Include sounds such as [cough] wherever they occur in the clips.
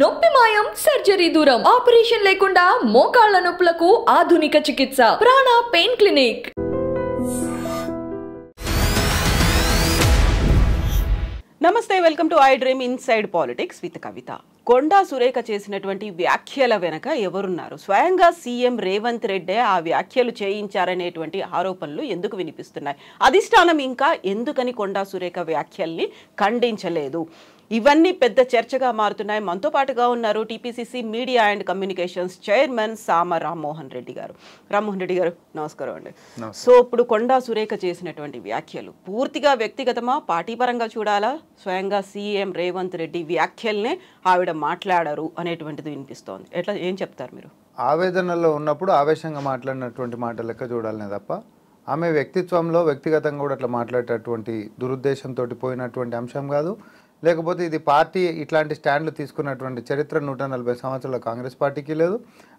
నొప్పి మాయం సర్జరీ దూరం ఆపరేషన్ లేకుండా మోకాళ్ల నొప్పులకు ఆధునిక చికిత్స ప్రాణ పెయిన్ క్లినిక్ నమస్తే welcome to I dream inside politics with Kavitha Konda Surekha చేసినటువంటి వ్యాఖ్యల వెనక ఎవరున్నారు స్వయంగా సీఎం రేవంత్ రెడ్డే ఆ వ్యాఖ్యలు చేయించారనేటువంటి ఆరోపణలు ఎందుకు వినిపిస్తున్నాయి అధిష్టానం ఇంకా ఎందుకని కొండా సురేఖ వ్యాఖ్యల్ని ఖండించలేదు ఇవన్నీ పెద్ద చర్చగా మారుతున్నాయి మనతో పాటుగా ఉన్నారు TPCC media and communications chairman Sama Rammohan Reddy గారు రామ్మోహన్ రెడ్డి గారు నమస్కారం అండి సో ఇప్పుడు కొండా సురేఖ చేసినటువంటి వ్యాఖ్యలు పూర్తిగా వ్యక్తిగతమా పార్టీ పరంగా చూడాలా స్వయంగా సీఎం రేవంత్ రెడ్డి వ్యాఖ్యల్నే ఆవిడ మాట్లాడరు అనేటువంటిది వినిపిస్తోంది ఎట్లా ఏం చెప్తారు మీరు ఆవేదనలో ఉన్నప్పుడు ఆవేశంగా మాట్లాడినటువంటి మాట లెక్క చూడాలనే తప్ప ఆమె వ్యక్తిత్వంలో వ్యక్తిగతంగా కూడా అట్లా మాట్లాడేటటువంటి దురుద్దేశంతో పోయినటువంటి అంశం కాదు లేకపోతే ఇది పార్టీ ఇట్లాంటి స్టాండ్లు తీసుకున్నటువంటి చరిత్ర నూట నలభై సంవత్సరాల కాంగ్రెస్ పార్టీకి లేదు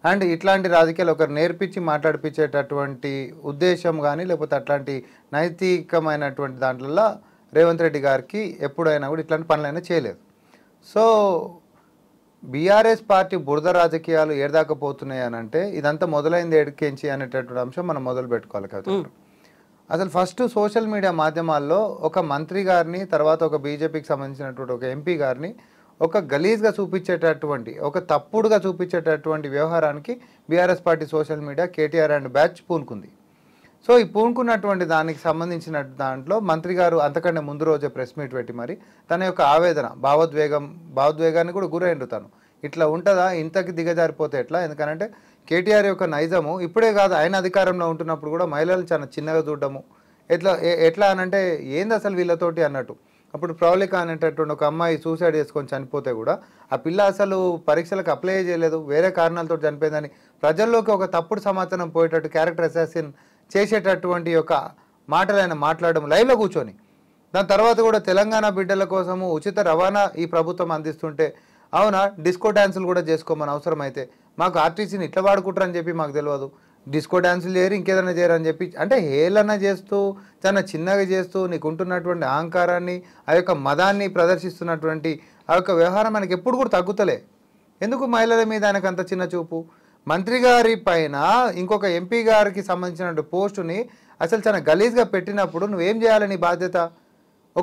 అండ్ ఇట్లాంటి రాజకీయాలు ఒకరు నేర్పించి మాట్లాడిపించేటటువంటి ఉద్దేశం కానీ లేకపోతే అట్లాంటి నైతికమైనటువంటి దాంట్లో రేవంత్ రెడ్డి గారికి ఎప్పుడైనా కూడా ఇట్లాంటి పనులైనా చేయలేదు సో బీఆర్ఎస్ పార్టీ బురద రాజకీయాలు ఏడదాకపోతున్నాయి అని అంటే ఇదంతా మొదలైంది ఏడికించి అనేటటువంటి అంశం మనం మొదలు పెట్టుకోవాలి కదా అసలు ఫస్ట్ సోషల్ మీడియా మాధ్యమాల్లో ఒక మంత్రి గారిని తర్వాత ఒక బీజేపీకి సంబంధించినటువంటి ఒక ఎంపీ గారిని ఒక గలీజ్గా చూపించేటటువంటి ఒక తప్పుడుగా చూపించేటటువంటి వ్యవహారానికి BRS party social media KTR and batch పూనుకుంది సో ఈ పూనుకున్నటువంటి దానికి సంబంధించిన దాంట్లో మంత్రి గారు అంతకంటే ముందు రోజే ప్రెస్ మీట్ పెట్టి మరి తన యొక్క ఆవేదన భావోద్వేగం భావోద్వేగాన్ని కూడా గురైండు తను ఇట్లా ఉంటుందా ఇంతకి దిగజారిపోతే ఎట్లా ఎందుకంటే కేటీఆర్ యొక్క నైజము ఇప్పుడే కాదు ఆయన అధికారంలో ఉంటున్నప్పుడు కూడా మహిళలను చాలా చిన్నగా చూడడము ఎట్లా ఎట్లా అనంటే ఏంది అసలు వీళ్ళతోటి అన్నట్టు అప్పుడు ప్రౌలిక అనేటటువంటి ఒక అమ్మాయి సూసైడ్ చేసుకొని చనిపోతే కూడా ఆ పిల్ల అసలు పరీక్షలకు అప్లై చేయలేదు వేరే కారణాలతో చనిపోయిందని ప్రజల్లోకి ఒక తప్పుడు సమాచారం పోయేటట్టు క్యారెక్టర్ అసాసిన్ చేసేటటువంటి ఒక మాటలు ఆయన మాట్లాడడం లైవ్లో కూర్చొని దాని తర్వాత కూడా తెలంగాణ బిడ్డల కోసము ఉచిత రవాణా ఈ ప్రభుత్వం అందిస్తుంటే అవునా డిస్కో డ్యాన్సులు కూడా చేసుకోమని అవసరమైతే మాకు ఆర్టీసీని ఇట్లా వాడుకుంటారని చెప్పి మాకు తెలియదు డిస్కో డ్యాన్సులు చేయరు ఇంకేదైనా చేయరని చెప్పి అంటే హేళన చేస్తూ చాలా చిన్నగా చేస్తూ నీకుంటున్నటువంటి అహంకారాన్ని ఆ యొక్క మదాన్ని ప్రదర్శిస్తున్నటువంటి ఆ యొక్క వ్యవహారం మనకి ఎప్పుడు కూడా తగ్గుతలే ఎందుకు మహిళల మీద ఆయనకు అంత చిన్న చూపు మంత్రి గారి పైన ఇంకొక ఎంపీ గారికి సంబంధించిన పోస్టుని అసలు చాలా గలీజ్గా పెట్టినప్పుడు నువ్వేం చేయాలి నీ బాధ్యత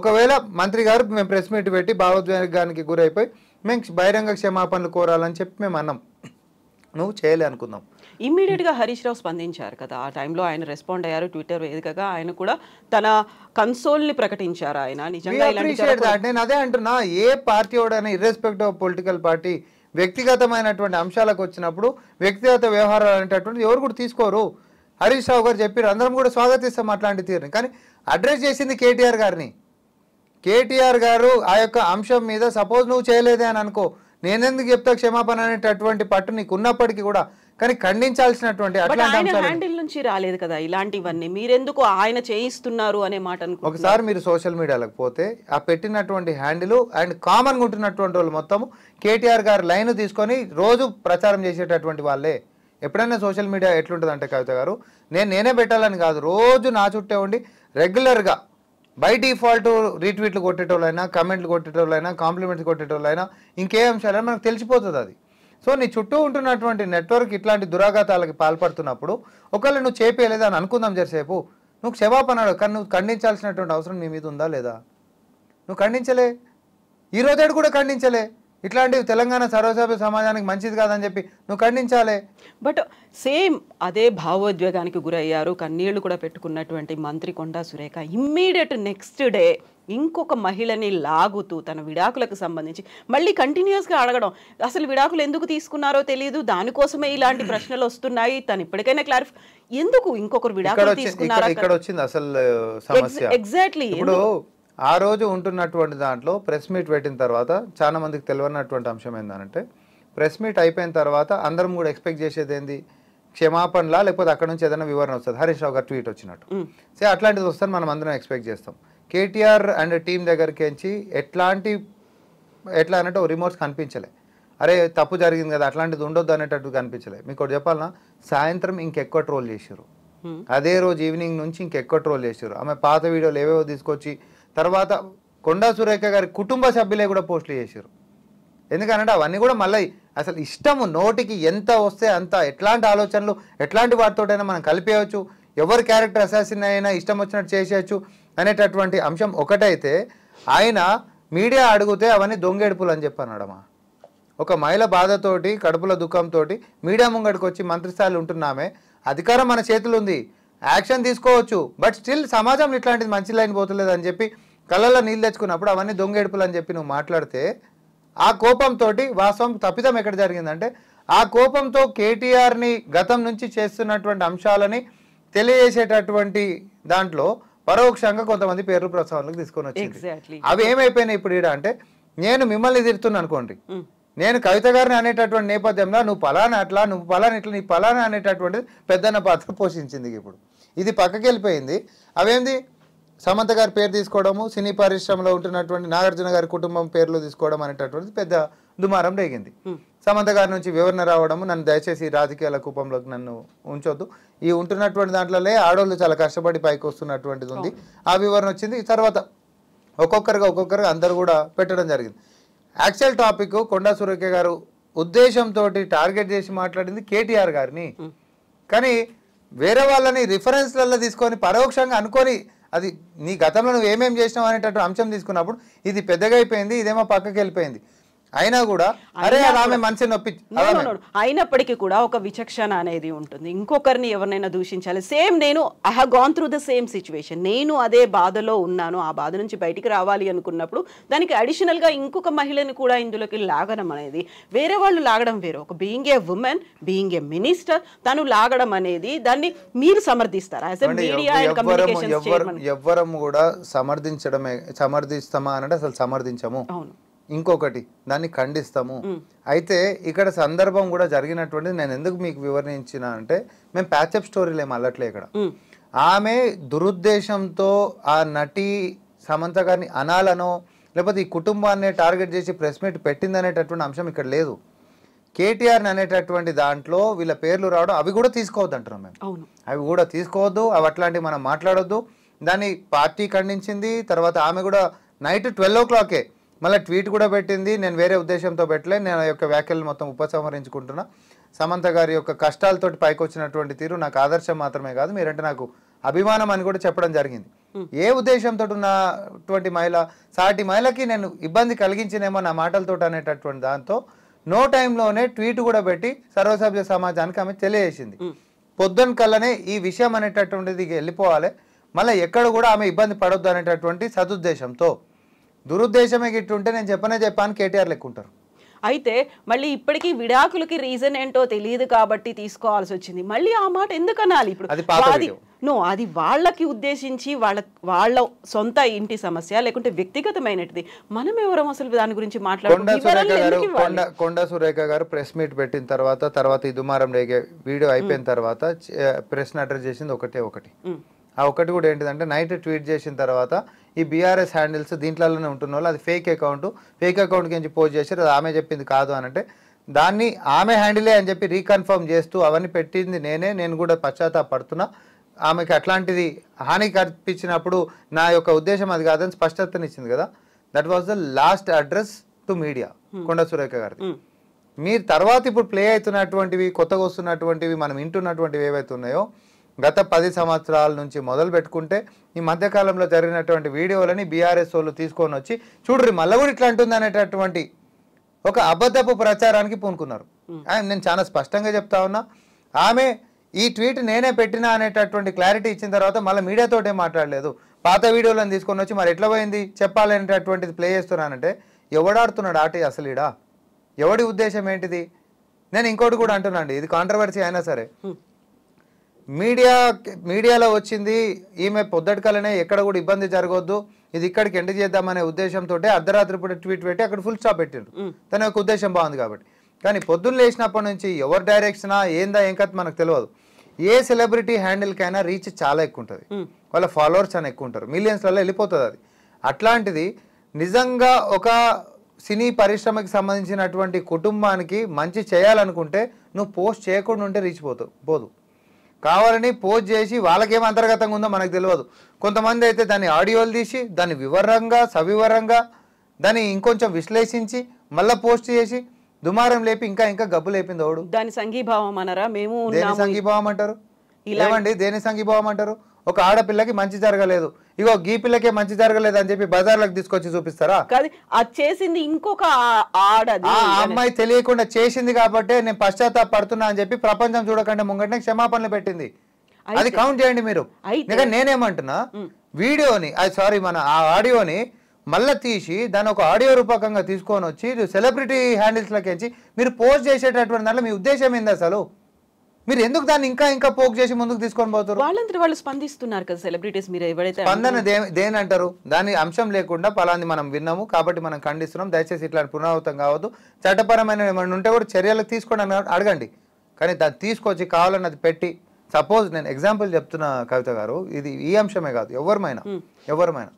ఒకవేళ మంత్రి గారు మేము ప్రెస్ మీట్ పెట్టి భావోద్వేగానికి గురైపోయి మేము బహిరంగ క్షమాపణలు కోరాలని చెప్పి మేము అన్నాం నువ్వు చేయలే అనుకుందాం ఇమ్మీడియట్గా హరీష్ రావు స్పందించారు కదా ఆ టైంలో ఆయన రెస్పాండ్ అయ్యారు ట్విట్టర్ వేదికగా ఆయన కూడా తన కన్సోల్ని ప్రకటించారు ఆయన నేను అదే అంటున్నా ఏ పార్టీ ఎవడైనా ఇర్రెస్పెక్ట్ ఆఫ్ పొలిటికల్ పార్టీ వ్యక్తిగతమైనటువంటి అంశాలకు వచ్చినప్పుడు వ్యక్తిగత వ్యవహారాలు అనేటటువంటి ఎవరు కూడా తీసుకోరు హరీష్ రావు గారు చెప్పారు అందరం కూడా స్వాగతిస్తాం అట్లాంటి తీరుని కానీ అడ్రస్ చేసింది కేటీఆర్ గారిని కేటీఆర్ గారు ఆ యొక్క అంశం మీద సపోజ్ నువ్వు చేయలేదే అని అనుకో నేనెందుకు చెప్తా క్షమాపణ అనేటటువంటి పట్టు నీకు ఉన్నప్పటికీ కూడా కానీ ఖండించాల్సినటువంటి హ్యాండిల్ నుంచి రాలేదు కదా ఇలాంటివన్నీ మీరెందుకు ఆయన చేయిస్తున్నారు అనే మాట ఒకసారి మీరు సోషల్ మీడియాలకు పోతే ఆ పెట్టినటువంటి హ్యాండిల్ అండ్ కామన్గా ఉంటున్నటువంటి వాళ్ళు మొత్తం కేటీఆర్ గారు లైన్ తీసుకొని రోజు ప్రచారం చేసేటటువంటి వాళ్ళే ఎప్పుడైనా సోషల్ మీడియా ఎట్లుంటుంది అంటే కవిత గారు నేను నేనే పెట్టాలని కాదు రోజు నా చుట్టే ఉండి రెగ్యులర్గా బై డిఫాల్ట్ రీట్వీట్లు కొట్టేటోళ్ళైనా కమెంట్లు కొట్టేటోళ్ళైనా కాంప్లిమెంట్స్ కొట్టేటోళ్ళైనా ఇంకే అంశాలైనా మనకు తెలిసిపోతుంది అది సో నీ చుట్టూ ఉంటున్నటువంటి నెట్వర్క్ ఇట్లాంటి దురాఘాతాలకి పాల్పడుతున్నప్పుడు ఒకవేళ నువ్వు చేపేయలేదా అని అనుకుందాం జరిసేపు నువ్వు క్షమాపణాడు కానీ నువ్వు ఖండించాల్సినటువంటి అవసరం నీ మీద ఉందా లేదా నువ్వు ఖండించలే ఈ రోజేడు కూడా ఖండించలే ఇట్లాంటివి తెలంగాణ సర్వసభ్య సమాజానికి మంచిది కాదని చెప్పి నువ్వు ఖండించాలే బట్ సేమ్ అదే భావోద్వేగానికి గురయ్యారు కన్నీళ్లు కూడా పెట్టుకున్నటువంటి మంత్రి Konda Surekha immediate next day ఇంకొక మహిళని లాగుతూ తన విడాకులకు సంబంధించి మళ్ళీ కంటిన్యూస్గా అడగడం అసలు విడాకులు ఎందుకు తీసుకున్నారో తెలియదు దానికోసమే ఇలాంటి [clears throat] ప్రశ్నలు వస్తున్నాయి తను ఇప్పటికైనా క్లారిఫై ఎందుకు ఇంకొకరు విడాకులు తీసుకున్నారు ఇక్కడ వచ్చింది ఎగ్జాక్ట్లీ ఇప్పుడు ఆ రోజు ఉంటున్నటువంటి దాంట్లో ప్రెస్ మీట్ పెట్టిన తర్వాత చాలా మందికి తెలియనటువంటి అంశం ఏంటంటే ప్రెస్ మీట్ అయిపోయిన తర్వాత అందరం కూడా ఎక్స్పెక్ట్ చేసేది ఏంది క్షమాపణలా లేకపోతే అక్కడ నుంచి ఏదైనా వివరణ వస్తుంది హరీష్ రావు గారు ట్వీట్ వచ్చినట్టు సో అట్లాంటిది వస్తుంది మనం అందరం ఎక్స్పెక్ట్ చేస్తాం కేటీఆర్ అండ్ టీం దగ్గరికి ఎంచి ఎట్లాంటి ఎట్లా అన్నట్టు రిమోట్స్ కనిపించలే అరే తప్పు జరిగింది కదా అట్లాంటిది ఉండొద్దు అనేటట్టు కనిపించలే మీకు ఒకటి చెప్పాలన్నా సాయంత్రం ఇంకెక్కువ ట్రోల్ చేసారు అదే రోజు ఈవినింగ్ నుంచి ఇంకెక్కువ ట్రోల్ చేసారు ఆమె పాత వీడియోలు ఏవేవో తీసుకొచ్చి తర్వాత కొండా సురేఖ గారి కుటుంబ సభ్యులే కూడా పోస్టులు చేశారు ఎందుకనంటే అవన్నీ కూడా మళ్ళీ అసలు ఇష్టము నోటికి ఎంత వస్తే అంత ఎట్లాంటి ఆలోచనలు ఎట్లాంటి వాటితోటైనా మనం కలిపేయచ్చు ఎవరి క్యారెక్టర్ అసాసిన్ అయినా ఇష్టం వచ్చినట్టు చేసేయచ్చు అనేటటువంటి అంశం ఒకటైతే ఆయన మీడియా అడిగితే అవన్నీ దొంగేడుపులు అని చెప్పన్నాడమ్మా ఒక మహిళ బాధతోటి కడుపుల దుఃఖంతో మీడియా ముంగడికి వచ్చి మంత్రిస్థాయిలో ఉంటున్నామే అధికారం మన చేతులు ఉంది యాక్షన్ తీసుకోవచ్చు బట్ స్టిల్ సమాజంలో ఇట్లాంటిది మంచి లైన్ పోతలేదు అని చెప్పి కళ్ళల్లో నీళ్ళు తెచ్చుకున్నప్పుడు అవన్నీ దొంగ ఏడుపులు అని చెప్పి నువ్వు మాట్లాడితే ఆ కోపంతో వాస్తవం తప్పిదం ఎక్కడ జరిగిందంటే ఆ కోపంతో కేటీఆర్ని గతం నుంచి చేస్తున్నటువంటి అంశాలని తెలియజేసేటటువంటి దాంట్లో పరోక్షంగా కొంతమంది పేర్లు ప్రోత్సాహాలకు తీసుకొని వచ్చింది అవి ఏమైపోయినాయి ఇప్పుడు ఈడ అంటే నేను మిమ్మల్ని తిరుతున్నా అనుకోండి నేను కవిత గారిని అనేటటువంటి నేపథ్యంలో నువ్వు పలానా అట్లా నువ్వు పలానా ఇట్లా నీ పలానా అనేటటువంటిది పెద్దన్న పాత్ర పోషించింది ఇప్పుడు ఇది పక్కకి వెళ్ళిపోయింది అవేంది సమంత గారి పేరు తీసుకోవడము సినీ పరిశ్రమలో ఉంటున్నటువంటి నాగార్జున గారి కుటుంబం పేర్లు తీసుకోవడం అనేటటువంటిది పెద్ద దుమారం రేగింది సమంత గారి నుంచి వివరణ రావడము నన్ను దయచేసి రాజకీయాల కూపంలోకి నన్ను ఉంచొద్దు ఈ ఉంటున్నటువంటి దాంట్లోనే ఆడవాళ్ళు చాలా కష్టపడి పైకి వస్తున్నటువంటిది ఉంది ఆ వివరణ వచ్చింది తర్వాత ఒక్కొక్కరిగా ఒక్కొక్కరిగా అందరు కూడా పెట్టడం జరిగింది యాక్చువల్ టాపిక్ కొండా సురేఖ గారు ఉద్దేశంతో టార్గెట్ చేసి మాట్లాడింది కేటీఆర్ గారిని కానీ వేరే వాళ్ళని రిఫరెన్స్లలో తీసుకొని పరోక్షంగా అనుకొని అది నీ గతంలో నువ్వు ఏమేమి చేసినావు అనేటటువంటి అంశం తీసుకున్నప్పుడు ఇది పెద్దగా అయిపోయింది ఇదేమో పక్కకి వెళ్ళిపోయింది అయినా కూడా అరే ఆమె మనిషి నొప్పి అయినప్పటికీ కూడా ఒక విచక్షణ అనేది ఉంటుంది ఇంకొకరిని ఎవరినైనా దూషించాలి సేమ్ నేను I have gone through the same situation నేను అదే బాధలో ఉన్నాను ఆ బాధ నుంచి బయటికి రావాలి అనుకున్నప్పుడు దానికి అడిషనల్గా ఇంకొక మహిళని కూడా ఇందులోకి లాగడం అనేది వేరే వాళ్ళు లాగడం వేరు ఒక being a woman being a minister తను లాగడం అనేది దాన్ని మీరు సమర్థిస్తారా ఎవ్వరం కూడా సమర్థించడమే సమర్థిస్తామా అంటే అసలు సమర్థించము అవును ఇంకొకటి దాన్ని ఖండిస్తాము అయితే ఇక్కడ సందర్భం కూడా జరిగినటువంటిది నేను ఎందుకు మీకు వివరించిన అంటే మేము ప్యాచప్ స్టోరీలు ఏమి అల్లట్లే ఇక్కడ ఆమె దురుద్దేశంతో ఆ నటి సమంత గారిని అనాలనో లేకపోతే ఈ కుటుంబాన్ని టార్గెట్ చేసి ప్రెస్ మీట్ పెట్టిందనేటటువంటి అంశం ఇక్కడ లేదు కేటీఆర్ని అనేటటువంటి దాంట్లో వీళ్ళ పేర్లు రావడం అవి కూడా తీసుకోవద్దు అంటున్నాం మేము అవి కూడా తీసుకోవద్దు అవి అట్లాంటివి మనం మాట్లాడొద్దు దాన్ని పార్టీ ఖండించింది తర్వాత ఆమె కూడా నైట్ ట్వెల్వ్ ఓ క్లాకే మళ్ళీ ట్వీట్ కూడా పెట్టింది నేను వేరే ఉద్దేశంతో పెట్టలే నేను యొక్క వ్యాఖ్యలు మొత్తం ఉపసంహరించుకుంటున్నా సమంత గారి యొక్క కష్టాలతో పైకి వచ్చినటువంటి తీరు నాకు ఆదర్శం మాత్రమే కాదు మీరంటే నాకు అభిమానం అని కూడా చెప్పడం జరిగింది ఏ ఉద్దేశంతో ఉన్నటువంటి మహిళ సాటి మహిళకి నేను ఇబ్బంది కలిగించినేమో నా మాటలతో అనేటటువంటి దాంతో నో టైంలోనే ట్వీట్ కూడా పెట్టి సర్వసభ్య సమాజానికి ఆమె తెలియజేసింది పొద్దున్న కల్లనే ఈ విషయం అనేటటువంటిది వెళ్ళిపోవాలి మళ్ళీ ఎక్కడ కూడా ఆమె ఇబ్బంది పడొద్దు అనేటటువంటి సదుద్దేశంతో దురుద్దేశమే గిట్టుంటే నేను చెప్పనే చెప్పాను కేటీఆర్ లెక్కుంటారు అయితే మళ్ళీ ఇప్పటికీ విడాకులకి రీజన్ ఏంటో తెలియదు కాబట్టి తీసుకోవాల్సి వచ్చింది మళ్ళీ ఆ మాట ఎందుకు అనాలి ఇప్పుడు అది నో అది వాళ్ళకి ఉద్దేశించి వాళ్ళ వాళ్ళ సొంత ఇంటి సమస్య లేకుంటే వ్యక్తిగతమైనది మనం ఎవరం అసలు దాని గురించి మాట్లాడుకుంటే కొండ సురేఖ గారు ప్రెస్ మీట్ పెట్టిన తర్వాత తర్వాత ఇదుమారం రేగే వీడియో అయిపోయిన తర్వాత ప్రెస్ అడ్రస్ చేసింది ఒకటే ఒకటి ఆ ఒకటి కూడా ఏంటిదంటే నైట్ ట్వీట్ చేసిన తర్వాత ఈ బీఆర్ఎస్ హ్యాండిల్స్ దీంట్లోనే ఉంటున్న వాళ్ళు అది ఫేక్ అకౌంట్ ఫేక్ అకౌంట్ గురించి పోస్ట్ చేశారు అది ఆమె చెప్పింది కాదు అని అంటే దాన్ని ఆమె హ్యాండిలే అని చెప్పి రీకన్ఫర్మ్ చేస్తూ అవన్నీ పెట్టింది నేనే నేను కూడా పశ్చాత్తాపడుతున్నా ఆమెకి అట్లాంటిది హాని కల్పించినప్పుడు నా యొక్క ఉద్దేశం అది కాదని స్పష్టతనిచ్చింది కదా that was the last address to media Konda Surekha గారిది hmm. మీరు తర్వాత ఇప్పుడు ప్లే అవుతున్నటువంటివి కొత్తగా వస్తున్నటువంటివి మనం వింటున్నటువంటివి ఏవైతే ఉన్నాయో గత పది సంవత్సరాల నుంచి మొదలు పెట్టుకుంటే ఈ మధ్యకాలంలో జరిగినటువంటి వీడియోలని బీఆర్ఎస్ వాళ్ళు తీసుకొని వచ్చి చూడ్రి మళ్ళీ కూడా ఇట్లా అంటుంది అనేటటువంటి ఒక అబద్ధపు ప్రచారానికి పూనుకున్నారు నేను చాలా స్పష్టంగా చెప్తా ఉన్నా ఆమె ఈ ట్వీట్ నేనే పెట్టినా అనేటటువంటి క్లారిటీ ఇచ్చిన తర్వాత మళ్ళీ మీడియాతోటే మాట్లాడలేదు పాత వీడియోలను తీసుకొని వచ్చి మరి ఎట్లా పోయింది చెప్పాలనేటటువంటిది ప్లే చేస్తున్నానంటే ఎవడాడుతున్నాడు ఆట ఈడా ఎవడి ఉద్దేశం ఏంటిది నేను ఇంకోటి కూడా అంటున్నాండి ఇది కాంట్రవర్సీ అయినా సరే మీడియా మీడియాలో వచ్చింది ఈమె పొద్దుటకాలనే ఎక్కడ కూడా ఇబ్బంది జరగొద్దు ఇది ఇక్కడికి ఎండ్ చేద్దామనే ఉద్దేశంతో అర్ధరాత్రి పూట ట్వీట్ పెట్టి అక్కడ ఫుల్ స్టాప్ పెట్టిండ్రు తన యొక్క ఉద్దేశం బాగుంది కాబట్టి కానీ పొద్దున్న లేచినప్పటి నుంచి ఎవరు డైరెక్షనా ఏందా ఏం కథ మనకు తెలియదు ఏ సెలబ్రిటీ హ్యాండిల్కైనా రీచ్ చాలా ఎక్కువ ఉంటుంది వాళ్ళ ఫాలోవర్స్ అని ఎక్కువ ఉంటారు మిలియన్స్లలో వెళ్ళిపోతుంది అది అట్లాంటిది నిజంగా ఒక సినీ పరిశ్రమకి సంబంధించినటువంటి కుటుంబానికి మంచి చేయాలనుకుంటే నువ్వు పోస్ట్ చేయకుండా ఉంటే రీచ్ పోతావు పోదు కావాలని పోజ్ చేసి వాళ్ళకేం అంతర్గతంగా ఉందో మనకు తెలియదు కొంతమంది అయితే దాన్ని ఆడియోలు తీసి దాన్ని వివరంగా సవివరంగా దాన్ని ఇంకొంచెం విశ్లేషించి మళ్ళీ పోస్ట్ చేసి దుమారం లేపి ఇంకా ఇంకా గబ్బు లేపింది ఓడు దాని సంఘీభావం అనరా మేము దేని సంఘీభావం అంటారు ఇలాగండి దేని సంఘీభావం అంటారు ఒక ఆడపిల్లకి మంచి జరగలేదు ఇగో గీ పిల్లకే మంచి జరగలేదు అని చెప్పి బజార్లకు తీసుకొచ్చి చూపిస్తారా అది చేసింది ఇంకొక ఆడ ఆ అమ్మాయి తెలియకుండా చేసింది కాబట్టి నేను పశ్చాత్తాప పడుతున్నా అని చెప్పి ప్రపంచం చూడకుండా ముంగటనే క్షమాపణలు పెట్టింది అది కౌంట్ చేయండి మీరు నేనేమంటున్నా వీడియోని సారీ మన ఆ ఆడియోని మళ్ళీ తీసి దాని ఒక ఆడియో రూపకంగా తీసుకొని వచ్చి సెలబ్రిటీ హ్యాండిల్స్లోకి ఎంచి మీరు పోస్ట్ చేసేటటువంటి దాంట్లో మీ ఉద్దేశం ఏంది అసలు మీరు ఎందుకు దాన్ని ఇంకా ఇంకా పోక్ చేసి ముందుకు తీసుకొని పోతారు వాళ్ళందరూ వాళ్ళు స్పందిస్తున్నారు కదా సెలబ్రిటీస్ మీరు ఎవరైతే స్పందన దేని అంటారు దాని అంశం లేకుండా పలాంది మనం విన్నాము కాబట్టి మనం ఖండిస్తున్నాం దయచేసి ఇట్లాంటి పునరావృతం కావద్దు చట్టపరమైన ఏమైనా ఉంటే కూడా చర్యలు తీసుకోండి అడగండి కానీ దాన్ని తీసుకొచ్చి కావాలని అది పెట్టి సపోజ్ నేను ఎగ్జాంపుల్ చెప్తున్న కవిత గారు ఇది ఈ అంశమే కాదు ఎవరిమైనా ఎవరిమైనా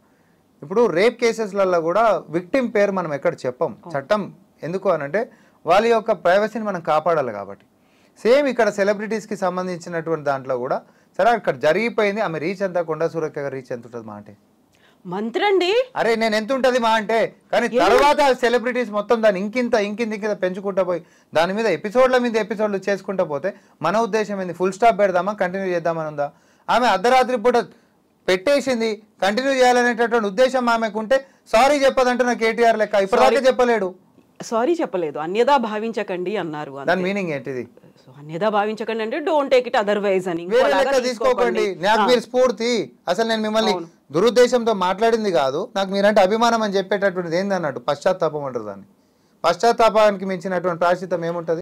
ఇప్పుడు రేప్ కేసెస్లలో కూడా విక్టిమ్ పేరు మనం ఎక్కడ చెప్పం చట్టం ఎందుకు అనంటే వాళ్ళ యొక్క ప్రైవసీని మనం కాపాడాలి కాబట్టి సేమ్ ఇక్కడ సెలబ్రిటీస్కి సంబంధించినటువంటి దాంట్లో కూడా సరే అక్కడ జరిగిపోయింది ఆమె రీచ్ ఎంత కొండ సూరక్క రీచ్ ఎంత ఉంటుంది మా అంటే మంత్రండి అరే నేను ఎంత ఉంటుంది మా అంటే కానీ తర్వాత సెలబ్రిటీస్ మొత్తం దాన్ని ఇంకింత ఇంకింత ఇంకింత పెంచుకుంటా పోయి దాని మీద ఎపిసోడ్ల మీద ఎపిసోడ్లు చేసుకుంటా పోతే మన ఉద్దేశం ఏంది ఫుల్ స్టాప్ పెడదామా కంటిన్యూ చేద్దామని ఉందా ఆమె అర్ధరాత్రి పూట పెట్టేసింది కంటిన్యూ చేయాలనేటటువంటి ఉద్దేశం ఆమెకుంటే సారీ చెప్పదంటున్న కేటీఆర్ లెక్క ఇప్పుడు చెప్పలేడు సారీ చెప్పలేదు అన్యదా భావించకండి అన్నారు దాని మీనింగ్ ఏంటిది అన్యదా భావించకండి అంటే డోంట్ టేక్ ఇట్ అదర్వైజ్ అని తీసుకోకండి నాకు మీరు స్ఫూర్తి అసలు నేను మిమ్మల్ని దురుద్దేశంతో మాట్లాడింది కాదు నాకు మీరంటే అభిమానం అని చెప్పేటటువంటిది ఏంది అన్నట్టు పశ్చాత్తాపం అంటారు దాన్ని పశ్చాత్తాపానికి మించినటువంటి ప్రాశ్చితం ఏముంటుంది